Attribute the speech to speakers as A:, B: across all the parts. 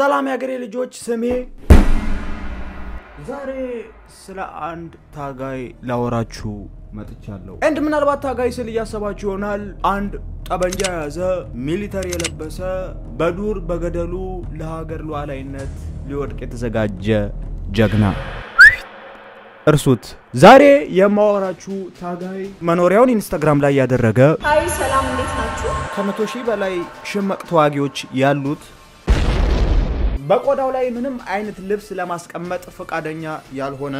A: ሰላም ያገሬ ልጆች፣ ስሜ ዛሬ ስለ አንድ ታጋይ ላወራችሁ መጥቻለሁ። እንድ ምናልባት ታጋይ ስል እያሰባችሁ ይሆናል። አንድ ጠበንጃ የያዘ ሚሊተሪ የለበሰ በዱር በገደሉ ለሀገር ሉዓላዊነት ሊወድቅ የተዘጋጀ ጀግና እርሱት። ዛሬ የማወራችሁ ታጋይ መኖሪያውን ኢንስታግራም ላይ ያደረገ፣ ሰላም እንዴት ናችሁ፣ ከመቶ ሺህ በላይ ሽምቅ ተዋጊዎች ያሉት በቆዳው ላይ ምንም አይነት ልብስ ለማስቀመጥ ፈቃደኛ ያልሆነ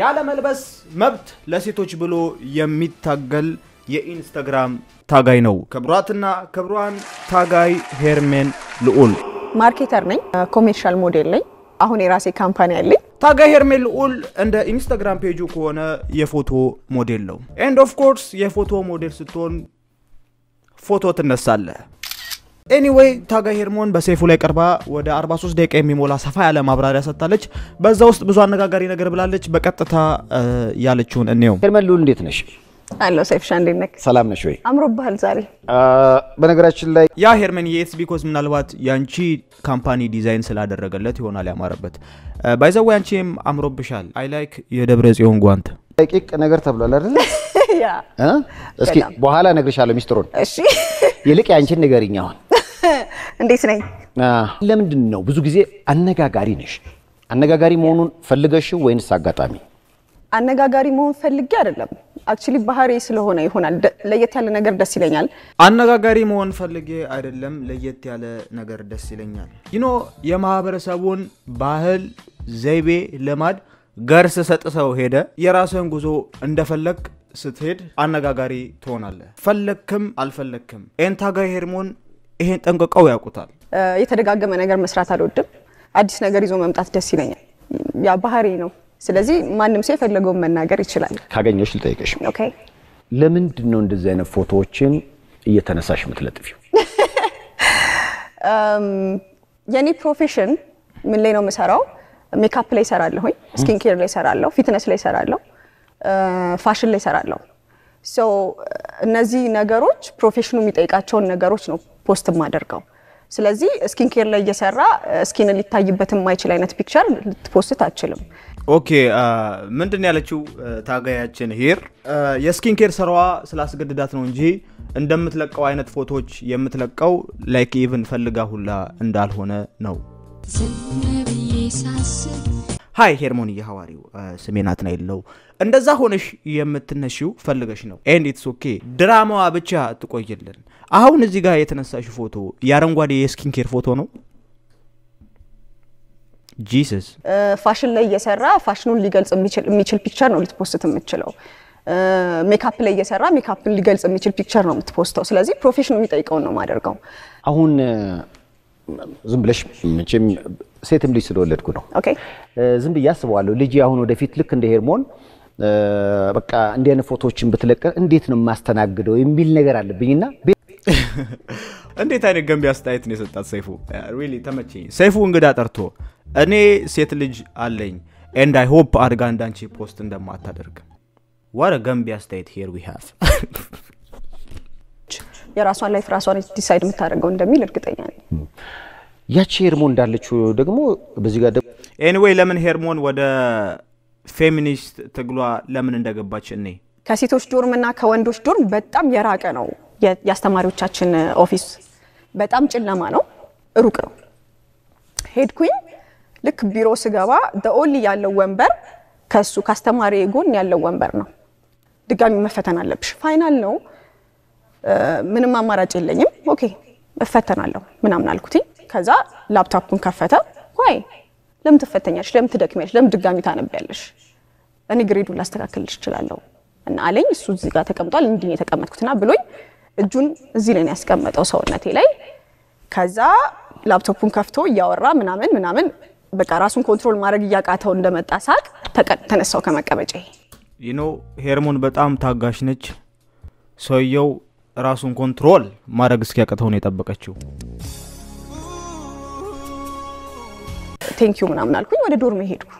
A: ያለ መልበስ መብት ለሴቶች ብሎ የሚታገል የኢንስታግራም ታጋይ ነው። ክብሯትና ክብሯን ታጋይ ሄርሜን ልዑል
B: ማርኬተር ነኝ። ኮሜርሻል ሞዴል ነኝ። አሁን የራሴ ካምፓኒ አለኝ።
A: ታጋይ ሄርሜን ልዑል እንደ ኢንስታግራም ፔጁ ከሆነ የፎቶ ሞዴል ነው። ኤንድ ኦፍ ኮርስ የፎቶ ሞዴል ስትሆን ፎቶ ትነሳለህ። ኤኒዌይ ታጋይ ሄርሞን በሴፉ ላይ ቀርባ ወደ 43 ደቂቃ የሚሞላ ሰፋ ያለ ማብራሪያ ሰጥታለች።
C: በዛ ውስጥ ብዙ አነጋጋሪ ነገር ብላለች። በቀጥታ ያለችውን እኔው ሄርመን ልዑል እንዴት ነሽ?
B: አለው ሰይፍሻ እንዴት ነህ? ሰላም ነሽ ወይ? አምሮብሃል ዛሬ።
C: በነገራችን ላይ ያ ሄርመን
A: የኤስ ቢኮዝ ምናልባት ያንቺ ካምፓኒ ዲዛይን ስላደረገለት ይሆናል ያማረበት።
C: ባይዘዌ አንቺም አምሮብሻል። አይ ላይክ የደብረ ጽዮን ጓንት ቂቅ ነገር ተብሏል አይደለ? እስኪ በኋላ እነግርሻለሁ ሚስጥሩን። እሺ ይልቅ ያንቺን ንገሪኝ አሁን
B: እንዴት ነኝ?
C: ለምንድን ነው ብዙ ጊዜ አነጋጋሪ ነሽ? አነጋጋሪ መሆኑን ፈልገሽው ወይንስ አጋጣሚ?
B: አነጋጋሪ መሆን ፈልጌ አይደለም። አክቹሊ ባህሪ ስለሆነ ይሆናል። ለየት ያለ ነገር ደስ ይለኛል።
A: አነጋጋሪ መሆን ፈልጌ አይደለም፣ ለየት ያለ ነገር ደስ ይለኛል። ይኖ የማህበረሰቡን ባህል፣ ዘይቤ፣ ልማድ ገርስ ሰጥሰው ሄደ የራስን ጉዞ እንደፈለግ ስትሄድ አነጋጋሪ ትሆናለህ። ፈለግክም አልፈለግክም ኤንታጋይ ሄርሞን ይሄን
C: ጠንቅቀው ያውቁታል።
B: የተደጋገመ ነገር መስራት አልወድም። አዲስ ነገር ይዞ መምጣት ደስ ይለኛል። ያ ባህሪ ነው። ስለዚህ ማንም ሰው የፈለገውን መናገር ይችላል።
C: ካገኘሽ ልጠይቀሽ፣ ለምንድን ነው እንደዚህ አይነት ፎቶዎችን እየተነሳሽ የምትለጥፊው?
B: የኔ ፕሮፌሽን ምን ላይ ነው የምሰራው? ሜካፕ ላይ ይሰራለሁኝ፣ ስኪን ኬር ላይ ይሰራለሁ፣ ፊትነስ ላይ ይሰራለሁ፣ ፋሽን ላይ ይሰራለሁ። እነዚህ ነገሮች ፕሮፌሽኑ የሚጠይቃቸውን ነገሮች ነው ፖስት የማደርገው። ስለዚህ ስኪን ኬር ላይ እየሰራ ስኪን ሊታይበት የማይችል አይነት ፒክቸር ልትፖስት አችልም።
A: ኦኬ ምንድን ያለችው ታጋያችን ሄር የስኪን ኬር ስራዋ ስላስገድዳት ነው እንጂ እንደምትለቀው አይነት ፎቶዎች የምትለቀው ላይክ ኢቭን ፈልጋ ሁላ እንዳልሆነ ነው። ዝም ብዬ ሳስብ ሀይ ሄርሞን የሐዋሪው ስሜናት የለው እንደዛ ሆነሽ የምትነሽው ፈልገሽ ነው ኤንድ ኦኬ ድራማዋ ብቻ ትቆይልን አሁን እዚህ ጋር የተነሳሽ ፎቶ የአረንጓዴ የስኪን ኬር ፎቶ ነው ጂሰስ
B: ፋሽን ላይ እየሰራ ፋሽኑን ሊገልጽ የሚችል ፒክቸር ነው ልትፖስት የምችለው ሜካፕ ላይ እየሰራ ሜካፕን ሊገልጽ የሚችል ፒክቸር ነው የምትፖስተው ስለዚህ ፕሮፌሽኑ የሚጠይቀውን ነው ማደርገው አሁን
C: ዝም ብለሽ መቼም ሴትም ልጅ ስለወለድኩ ነው ዝም ብዬ አስበዋለሁ። ልጅ አሁን ወደፊት ልክ እንደ ሄርሞን በቃ እንዲህ አይነት ፎቶዎችን ብትለቀቅ እንዴት ነው የማስተናግደው የሚል ነገር አለብኝና
A: እንዴት አይነት ገንቢ አስተያየት ነው የሰጣት ሰይፉ። ተመቸኝ
C: ሰይፉ እንግዳ ጠርቶ እኔ ሴት ልጅ
A: አለኝ ኤንድ አይ ሆፕ አድጋ እንዳንቺ ፖስት እንደማታደርግ ወረ ገንቢ አስተያየት ሄር
C: ዊ ሃቭ
B: የራሷን ላይፍ ራሷን ዲሳይድ የምታደርገው እንደሚል እርግጠኛ ነኝ።
C: ያቺ ሄርሞን እንዳለችው ደግሞ በዚህ ጋር ኤኒዌይ ለምን
A: ሄርሞን ወደ ፌሚኒስት ትግሏ ለምን እንደገባች እኔ
B: ከሴቶች ዶርም እና ከወንዶች ዶርም በጣም የራቀ ነው። የአስተማሪዎቻችን ኦፊስ በጣም ጨለማ ነው፣ ሩቅ ነው። ሄድኩኝ። ልክ ቢሮ ስገባ ደኦሊ ያለው ወንበር ከሱ ከአስተማሪ ጎን ያለው ወንበር ነው። ድጋሚ መፈተን አለብሽ፣ ፋይናል ነው፣ ምንም አማራጭ የለኝም። ኦኬ እፈተናለሁ ምናምን አልኩትኝ። ከዛ ላፕታፑን ከፈተ። ወይ ለምን ትፈተኛለሽ? ለምን ትደክሚያለሽ? ለምን ድጋሚ ታነቢያለሽ? እኔ ግሬዱን ላስተካክልልሽ እችላለሁ እና አለኝ። እሱ እዚህ ጋር ተቀምጧል፣ እንዲህ የተቀመጥኩትና ብሎኝ እጁን እዚህ ላይ ያስቀመጠው ሰውነቴ ላይ። ከዛ ላፕቶፑን ከፍቶ እያወራ ምናምን ምናምን በቃ ራሱን ኮንትሮል ማድረግ እያቃተው እንደመጣ ሳቅ ተነሳው ከመቀመጫ።
A: ይኖ ሄርሞን በጣም ታጋሽ ነች። ሰውየው ራሱን ኮንትሮል ማድረግ እስኪያቅተው ነው የጠበቀችው።
B: ቴንኪዩ ምናምን አልኩኝ። ወደ ዶርም ሄድኩ።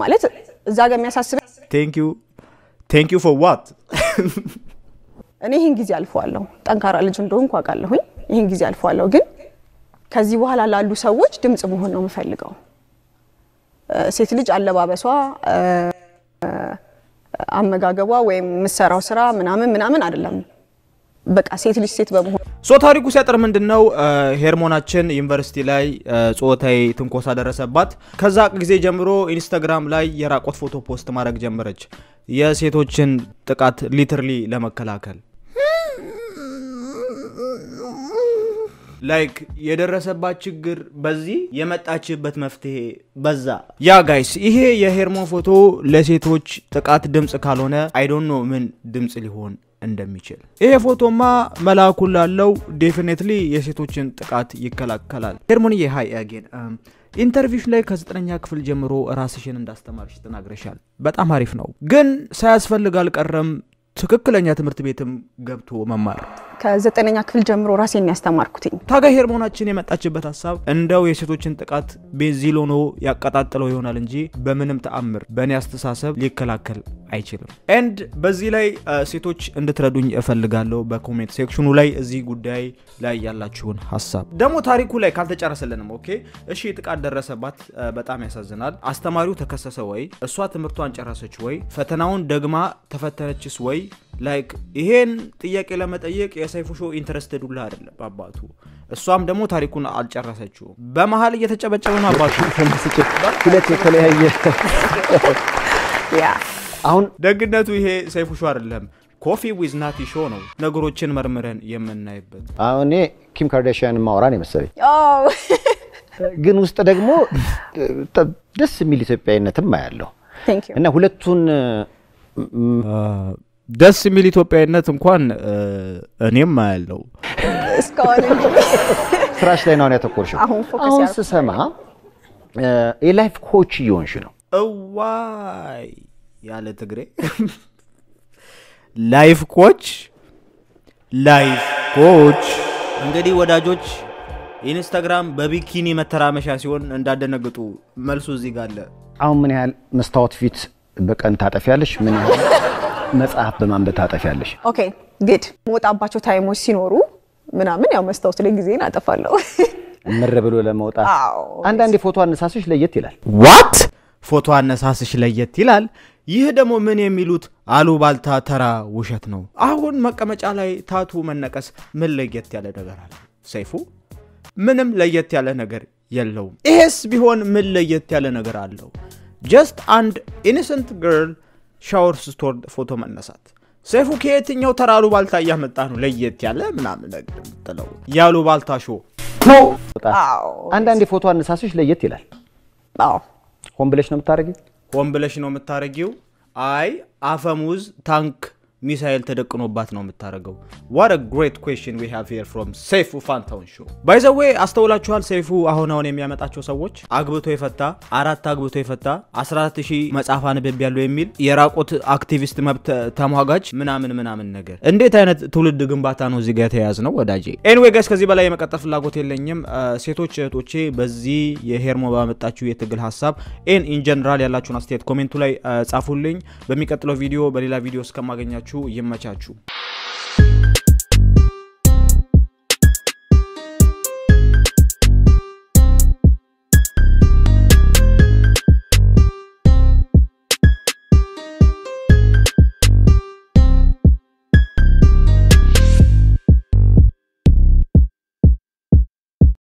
B: ማለት እዛ ጋር የሚያሳስበ
A: ቴንኪዩ ቴንኪዩ ፎር ዋት።
B: እኔ ይህን ጊዜ አልፈዋለሁ። ጠንካራ ልጅ እንደሆንኩ አውቃለሁኝ። ይህን ጊዜ አልፈዋለሁ። ግን ከዚህ በኋላ ላሉ ሰዎች ድምፅ መሆን ነው የምፈልገው። ሴት ልጅ አለባበሷ፣ አመጋገቧ፣ ወይም የምትሰራው ስራ ምናምን ምናምን አይደለም በቃ ሴት ልጅ ሴት በመሆን
A: ሶ ታሪኩ ሲያጠር ምንድን ነው ሄርሞናችን ዩኒቨርሲቲ ላይ ጾታዊ ትንኮሳ ደረሰባት። ከዛ ጊዜ ጀምሮ ኢንስታግራም ላይ የራቆት ፎቶ ፖስት ማድረግ ጀመረች የሴቶችን ጥቃት ሊትርሊ ለመከላከል ላይክ የደረሰባት ችግር በዚህ የመጣችበት መፍትሄ በዛ። ያ ጋይስ ይሄ የሄርሞን ፎቶ ለሴቶች ጥቃት ድምፅ ካልሆነ አይዶኖ ምን ድምፅ ሊሆን እንደሚችል። ይሄ ፎቶማ መላኩ ላለው ዴፊኔትሊ የሴቶችን ጥቃት ይከላከላል። ሄርሞኒ ሀይ አጌን ኢንተርቪሽን ላይ ከዘጠነኛ ክፍል ጀምሮ ራስሽን እንዳስተማርሽ ተናግረሻል። በጣም አሪፍ ነው፣ ግን ሳያስፈልግ አልቀረም ትክክለኛ ትምህርት ቤትም ገብቶ መማር
B: ከዘጠነኛ ክፍል ጀምሮ ራሴን ያስተማርኩትኝ። ታጋይ ሄርሞናችን የመጣችበት ሀሳብ
A: እንደው የሴቶችን ጥቃት ቤንዚል ሆኖ ያቀጣጥለው ይሆናል እንጂ በምንም ተአምር በእኔ አስተሳሰብ ሊከላከል አይችልም። ኤንድ በዚህ ላይ ሴቶች እንድትረዱኝ እፈልጋለሁ። በኮሜንት ሴክሽኑ ላይ እዚህ ጉዳይ ላይ ያላችሁን ሀሳብ ደግሞ ታሪኩ ላይ ካልተጨረሰልንም ኦኬ፣ እሺ ጥቃት ደረሰባት፣ በጣም ያሳዝናል። አስተማሪው ተከሰሰ ወይ? እሷ ትምህርቷን ጨረሰች ወይ? ፈተናውን ደግማ ተፈተነችስ ወይ? ላይክ ይሄን ጥያቄ ለመጠየቅ የሰይፉ ሾ ኢንተረስትድ ሁላ አይደለም አባቱ። እሷም ደግሞ ታሪኩን አልጨረሰችው በመሀል እየተጨበጨበ
C: ነው አባቱ። ሁለት የተለያየ
A: አሁን ደግነቱ ይሄ ሰይፉ ሾ አይደለም ኮፊ ዊዝ ናቲ ሾ ነው። ነገሮችን መርምረን የምናይበት።
C: አሁን ኪም ካርዳሽያን ማውራን የመሰለኝ ግን ውስጥ ደግሞ ደስ የሚል ኢትዮጵያዊነትም አያለው እና ሁለቱን ደስ የሚል ኢትዮጵያዊነት እንኳን እኔም አያለው። ስራሽ ላይ ነው ያተኮርሽው። አሁን ስሰማ የላይፍ ኮች እየሆንሽ ነው።
A: እዋይ
C: ያለ ትግሬ
A: ላይፍ ኮች ላይፍ ኮች። እንግዲህ ወዳጆች ኢንስታግራም በቢኪኒ መተራመሻ ሲሆን እንዳደነግጡ መልሱ እዚህ ጋር አለ።
C: አሁን ምን ያህል መስታወት ፊት በቀን ታጠፊያለሽ? ምን ያህል መጽሐፍ በማንበብ ታጠፊያለሽ?
B: ኦኬ ግድ መውጣባቸው ታይሞች ሲኖሩ ምናምን ያው መስታወት ላይ ጊዜን አጠፋለሁ።
C: ምር ብሎ ለመውጣት አንዳንዴ ፎቶ አነሳስሽ ለየት ይላል። ዋት
A: ፎቶ አነሳስሽ ለየት ይላል። ይህ ደግሞ ምን የሚሉት አሉባልታ ተራ ውሸት ነው። አሁን መቀመጫ ላይ ታቱ መነቀስ ምን ለየት ያለ ነገር አለ? ሰይፉ ምንም ለየት ያለ ነገር የለውም። ይሄስ ቢሆን ምን ለየት ያለ ነገር አለው? ጀስት አንድ ኢኒሰንት ግርል ሻወር ስትወርድ ፎቶ መነሳት ሰይፉ ከየትኛው ተራሉ ባልታ እያመጣ ነው ለየት ያለ ምናምን ጥለው ያሉ ባልታ ሾ
C: አንዳንድ የፎቶ አነሳሶች ለየት ይላል። ሆን ብለሽ ነው የምታረጊው፣
A: ሆን ብለሽ ነው የምታረጊው። አይ አፈሙዝ ታንክ ሚሳኤል ተደቅኖባት ነው የምታደርገው። ዋት አ ግሬት ኩዌስችን ዊ ሃቭ ሂር ፍሮም ሰይፉ ፋንታውን ሾው። ባይዘዌ አስተውላችኋል? ሰይፉ አሁን አሁን የሚያመጣቸው ሰዎች አግብቶ የፈታ አራት አግብቶ የፈታ 14 ሺህ መጽሐፍ አንብብ ያለው የሚል የራቁት አክቲቪስት መብት ተሟጋጅ ምናምን ምናምን ነገር። እንዴት አይነት ትውልድ ግንባታ ነው እዚህ ጋር የተያዝ ነው ወዳጄ። ኤንዌ ጋይስ ከዚህ በላይ የመቀጠል ፍላጎት የለኝም። ሴቶች እህቶቼ በዚህ የሄርሞ ባመጣችሁ የትግል ሀሳብ ኤን ኢን ጀነራል ያላችሁን አስተያየት ኮሜንቱ ላይ ጻፉልኝ። በሚቀጥለው ቪዲዮ በሌላ ቪዲዮ እስከማገኛችሁ ስራችሁ ይመቻችሁ።